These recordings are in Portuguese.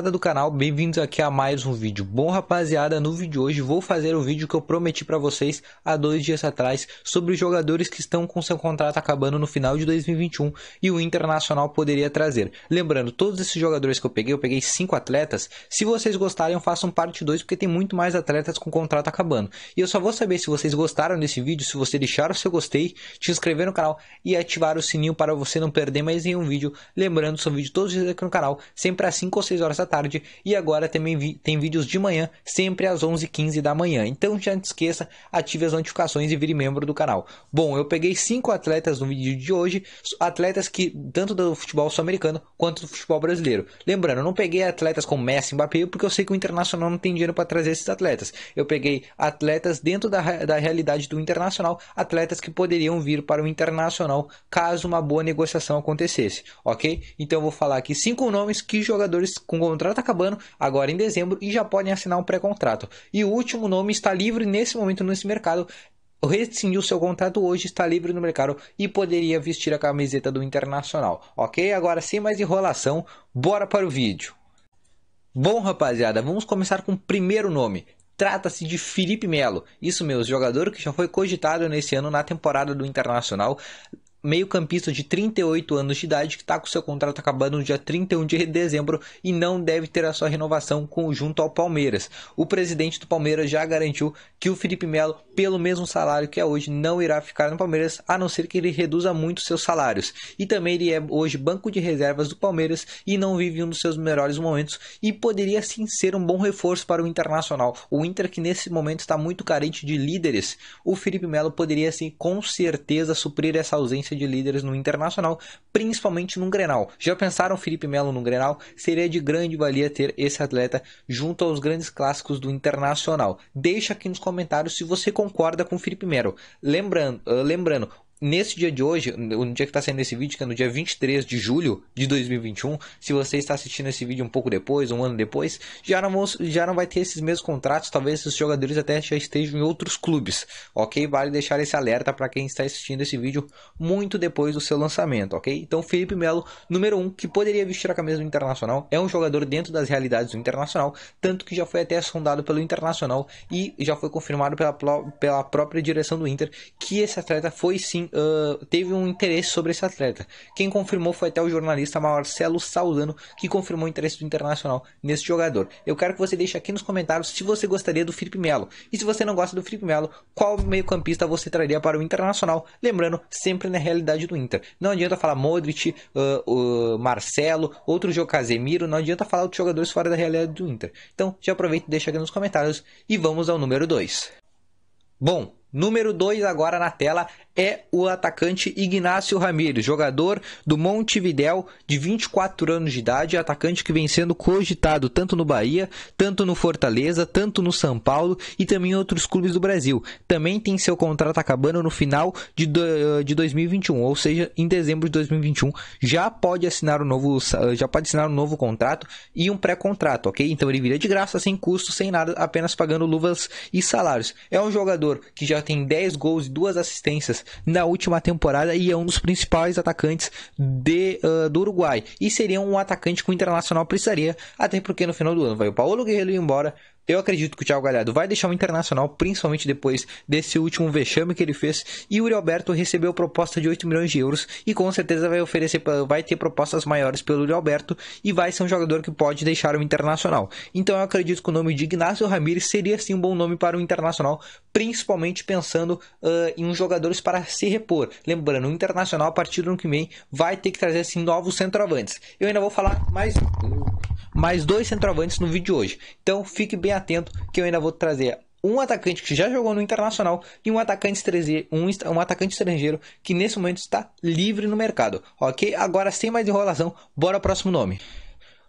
molecada do canal, bem-vindos aqui a mais um vídeo. Bom rapaziada, no vídeo de hoje vou fazer o vídeo que eu prometi para vocês há dois dias atrás sobre os jogadores que estão com seu contrato acabando no final de 2021 e o Internacional poderia trazer. Lembrando, todos esses jogadores que eu peguei, eu peguei cinco atletas. Se vocês gostarem, façam parte 2 porque tem muito mais atletas com contrato acabando. E eu só vou saber se vocês gostaram desse vídeo, se você deixar o seu gostei, te inscrever no canal e ativar o sininho para você não perder mais nenhum vídeo. Lembrando, são vídeos todos os dias aqui no canal, sempre às 5 ou 6 horas da tarde tarde e agora também tem vídeos de manhã, sempre às 11h15 da manhã. Então já não esqueça, ative as notificações e vire membro do canal. Bom, eu peguei cinco atletas no vídeo de hoje, atletas que tanto do futebol sul-americano quanto do futebol brasileiro. Lembrando, eu não peguei atletas como Messi e Mbappé porque eu sei que o Internacional não tem dinheiro para trazer esses atletas. Eu peguei atletas dentro da, da realidade do Internacional, atletas que poderiam vir para o Internacional caso uma boa negociação acontecesse, ok? Então eu vou falar aqui cinco nomes que jogadores com contrato está acabando agora em dezembro e já podem assinar um pré-contrato. E o último nome está livre nesse momento nesse mercado. Rescindiu seu contrato hoje, está livre no mercado e poderia vestir a camiseta do Internacional. Ok? Agora, sem mais enrolação, bora para o vídeo. Bom, rapaziada, vamos começar com o primeiro nome. Trata-se de Felipe Melo. Isso mesmo, jogador que já foi cogitado nesse ano na temporada do Internacional meio-campista de 38 anos de idade que está com seu contrato acabando no dia 31 de dezembro e não deve ter a sua renovação conjunto ao Palmeiras. O presidente do Palmeiras já garantiu que o Felipe Melo, pelo mesmo salário que é hoje, não irá ficar no Palmeiras, a não ser que ele reduza muito seus salários. E também ele é hoje banco de reservas do Palmeiras e não vive um dos seus melhores momentos e poderia sim ser um bom reforço para o Internacional. O Inter que nesse momento está muito carente de líderes, o Felipe Melo poderia sim com certeza suprir essa ausência de líderes no Internacional, principalmente no Grenal. Já pensaram Felipe Melo no Grenal? Seria de grande valia ter esse atleta junto aos grandes clássicos do Internacional. Deixa aqui nos comentários se você concorda com o Felipe Melo. Lembrando, lembrando, nesse dia de hoje, no dia que está saindo esse vídeo, que é no dia 23 de julho de 2021, se você está assistindo esse vídeo um pouco depois, um ano depois, já não, já não vai ter esses mesmos contratos, talvez esses jogadores até já estejam em outros clubes, ok? Vale deixar esse alerta para quem está assistindo esse vídeo muito depois do seu lançamento, ok? Então, Felipe Melo, número 1, um, que poderia vestir a camisa do Internacional, é um jogador dentro das realidades do Internacional, tanto que já foi até sondado pelo Internacional e já foi confirmado pela, pela própria direção do Inter que esse atleta foi sim uh, teve um interesse sobre esse atleta. Quem confirmou foi até o jornalista Marcelo Saudano, que confirmou o interesse do Internacional nesse jogador. Eu quero que você deixe aqui nos comentários se você gostaria do Felipe Melo. E se você não gosta do Felipe Melo, qual meio-campista você traria para o Internacional? Lembrando, sempre na realidade do Inter. Não adianta falar Modric, uh, uh, Marcelo, outro jogo Casemiro, não adianta falar outros jogadores fora da realidade do Inter. Então, já aproveita e deixa aqui nos comentários e vamos ao número 2. Bom, número 2 agora na tela é o atacante Ignacio Ramírez, jogador do Montevidéu, de 24 anos de idade, atacante que vem sendo cogitado tanto no Bahia, tanto no Fortaleza, tanto no São Paulo e também em outros clubes do Brasil. Também tem seu contrato acabando no final de, 2021, ou seja, em dezembro de 2021 já pode assinar um novo, já pode assinar um novo contrato e um pré-contrato, ok? Então ele vira de graça, sem custo, sem nada, apenas pagando luvas e salários. É um jogador que já tem 10 gols e duas assistências na última temporada e é um dos principais atacantes de, uh, do Uruguai. E seria um atacante que o Internacional precisaria, até porque no final do ano vai o Paulo Guerreiro embora, eu acredito que o Thiago Galhardo vai deixar o Internacional, principalmente depois desse último vexame que ele fez. E o Uri Alberto recebeu proposta de 8 milhões de euros e com certeza vai oferecer, vai ter propostas maiores pelo Uri Alberto e vai ser um jogador que pode deixar o Internacional. Então eu acredito que o nome de Ignacio Ramirez seria sim um bom nome para o Internacional, principalmente pensando uh, em uns jogadores para se repor. Lembrando, o Internacional a partir do ano que vem vai ter que trazer assim novos centroavantes. Eu ainda vou falar mais uh, mais dois centroavantes no vídeo de hoje. Então fique bem atento que eu ainda vou trazer um atacante que já jogou no Internacional e um atacante estrangeiro, um, um atacante estrangeiro que nesse momento está livre no mercado, ok? Agora, sem mais enrolação, bora ao próximo nome.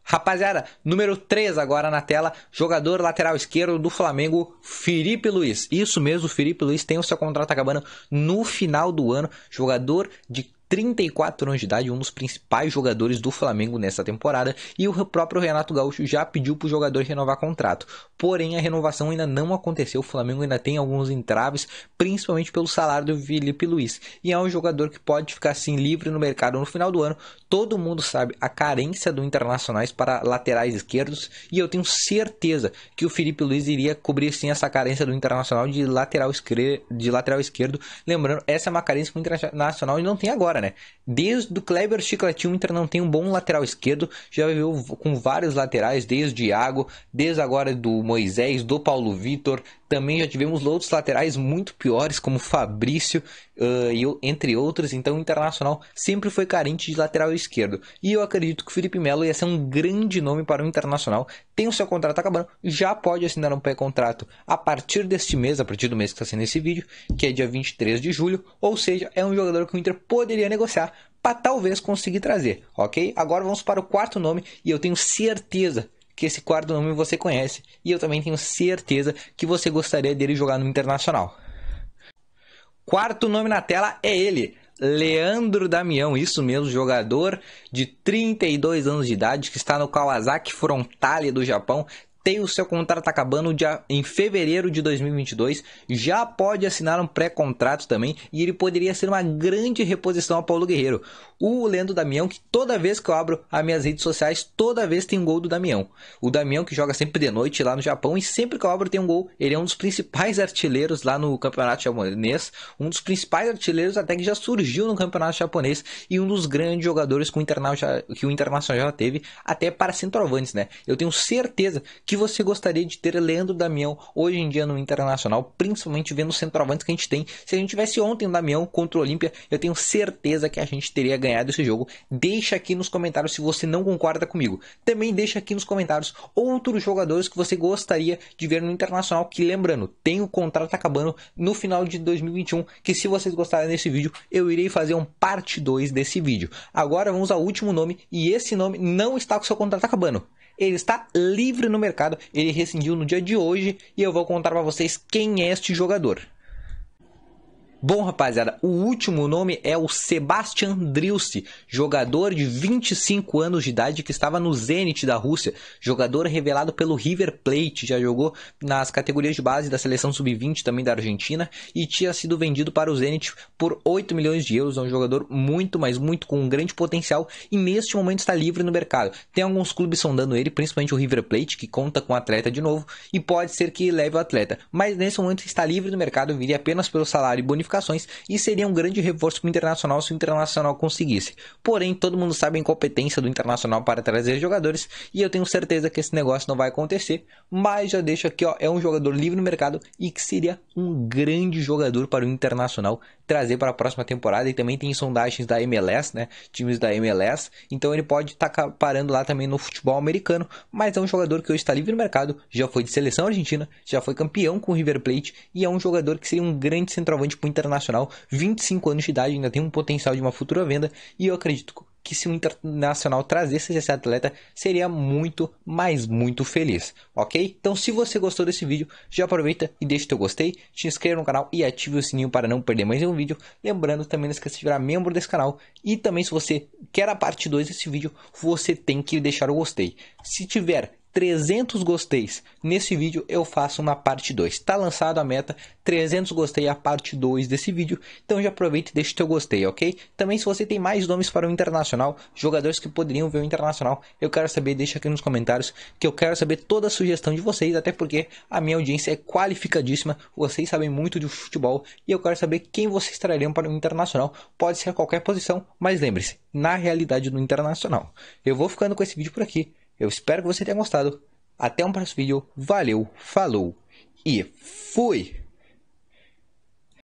Rapaziada, número 3 agora na tela, jogador lateral esquerdo do Flamengo, Felipe Luiz. Isso mesmo, Felipe Luiz tem o seu contrato acabando no final do ano, jogador de 34 anos de idade, um dos principais jogadores do Flamengo nessa temporada, e o próprio Renato Gaúcho já pediu para o jogador renovar contrato. Porém, a renovação ainda não aconteceu, o Flamengo ainda tem alguns entraves, principalmente pelo salário do Felipe Luiz. E é um jogador que pode ficar assim livre no mercado no final do ano. Todo mundo sabe a carência do Internacionais para laterais esquerdos, e eu tenho certeza que o Felipe Luiz iria cobrir sim essa carência do Internacional de lateral, esquer... de lateral esquerdo. Lembrando, essa é uma carência que o Internacional não tem agora. Né? Desde o Kleber Chicletinho, o Inter não tem um bom lateral esquerdo. Já viu com vários laterais, desde o Iago, desde agora do Moisés, do Paulo Vitor, também já tivemos outros laterais muito piores, como Fabrício, uh, eh, eu, entre outros. Então, o Internacional sempre foi carente de lateral esquerdo. E eu acredito que o Felipe Melo ia ser um grande nome para o Internacional. Tem o seu contrato acabando, já pode assinar um pré-contrato a partir deste mês, a partir do mês que está sendo esse vídeo, que é dia 23 de julho. Ou seja, é um jogador que o Inter poderia negociar para talvez conseguir trazer, ok? Agora vamos para o quarto nome e eu tenho certeza que esse quarto nome você conhece e eu também tenho certeza que você gostaria dele jogar no Internacional. Quarto nome na tela é ele, Leandro Damião, isso mesmo, jogador de 32 anos de idade que está no Kawasaki Frontale do Japão, tem o seu contrato acabando dia, em fevereiro de 2022, já pode assinar um pré-contrato também e ele poderia ser uma grande reposição ao Paulo Guerreiro. O Lendo Damião, que toda vez que eu abro as minhas redes sociais, toda vez tem um gol do Damião. O Damião que joga sempre de noite lá no Japão e sempre que eu abro tem um gol. Ele é um dos principais artilheiros lá no campeonato japonês, um dos principais artilheiros até que já surgiu no campeonato japonês e um dos grandes jogadores que o Internacional já, que o Internacional já teve, até para centroavantes, né? Eu tenho certeza que que você gostaria de ter é Leandro Damião hoje em dia no Internacional, principalmente vendo os centroavantes que a gente tem. Se a gente tivesse ontem o Damião contra o Olímpia, eu tenho certeza que a gente teria ganhado esse jogo. Deixa aqui nos comentários se você não concorda comigo. Também deixa aqui nos comentários outros jogadores que você gostaria de ver no Internacional, que lembrando, tem o contrato acabando no final de 2021, que se vocês gostarem desse vídeo, eu irei fazer um parte 2 desse vídeo. Agora vamos ao último nome e esse nome não está com seu contrato acabando. Ele está livre no mercado, ele rescindiu no dia de hoje e eu vou contar para vocês quem é este jogador. Bom, rapaziada, o último nome é o Sebastian Drilce, jogador de 25 anos de idade que estava no Zenit da Rússia, jogador revelado pelo River Plate, já jogou nas categorias de base da seleção sub-20 também da Argentina e tinha sido vendido para o Zenit por 8 milhões de euros, é um jogador muito, mas muito com um grande potencial e neste momento está livre no mercado. Tem alguns clubes sondando ele, principalmente o River Plate, que conta com o atleta de novo e pode ser que leve o atleta, mas nesse momento está livre no mercado, viria apenas pelo salário e bonificação qualificações e seria um grande reforço para o Internacional se o Internacional conseguisse. Porém, todo mundo sabe a incompetência do Internacional para trazer jogadores e eu tenho certeza que esse negócio não vai acontecer, mas já deixo aqui, ó, é um jogador livre no mercado e que seria um grande jogador para o Internacional trazer para a próxima temporada e também tem sondagens da MLS, né, times da MLS, então ele pode estar tá parando lá também no futebol americano, mas é um jogador que hoje está livre no mercado, já foi de seleção argentina, já foi campeão com o River Plate e é um jogador que seria um grande centroavante para o Internacional Internacional, 25 anos de idade, ainda tem um potencial de uma futura venda, e eu acredito que se o Internacional trazesse esse atleta, seria muito, mais muito feliz, ok? Então se você gostou desse vídeo, já aproveita e deixa o seu gostei, te inscreva no canal e ative o sininho para não perder mais nenhum vídeo. Lembrando também não esqueça de virar membro desse canal e também se você quer a parte 2 desse vídeo, você tem que deixar o gostei. Se tiver 300 gosteis. Nesse vídeo eu faço uma parte 2. Está lançada a meta 300 gostei a parte 2 desse vídeo. Então já aproveita e deixa o teu gostei, ok? Também se você tem mais nomes para o Internacional, jogadores que poderiam ver o Internacional, eu quero saber, deixa aqui nos comentários que eu quero saber toda a sugestão de vocês, até porque a minha audiência é qualificadíssima, vocês sabem muito de futebol e eu quero saber quem vocês trariam para o Internacional. Pode ser a qualquer posição, mas lembre-se, na realidade do Internacional. Eu vou ficando com esse vídeo por aqui. Eu espero que você tenha gostado. Até um próximo vídeo. Valeu, falou e fui!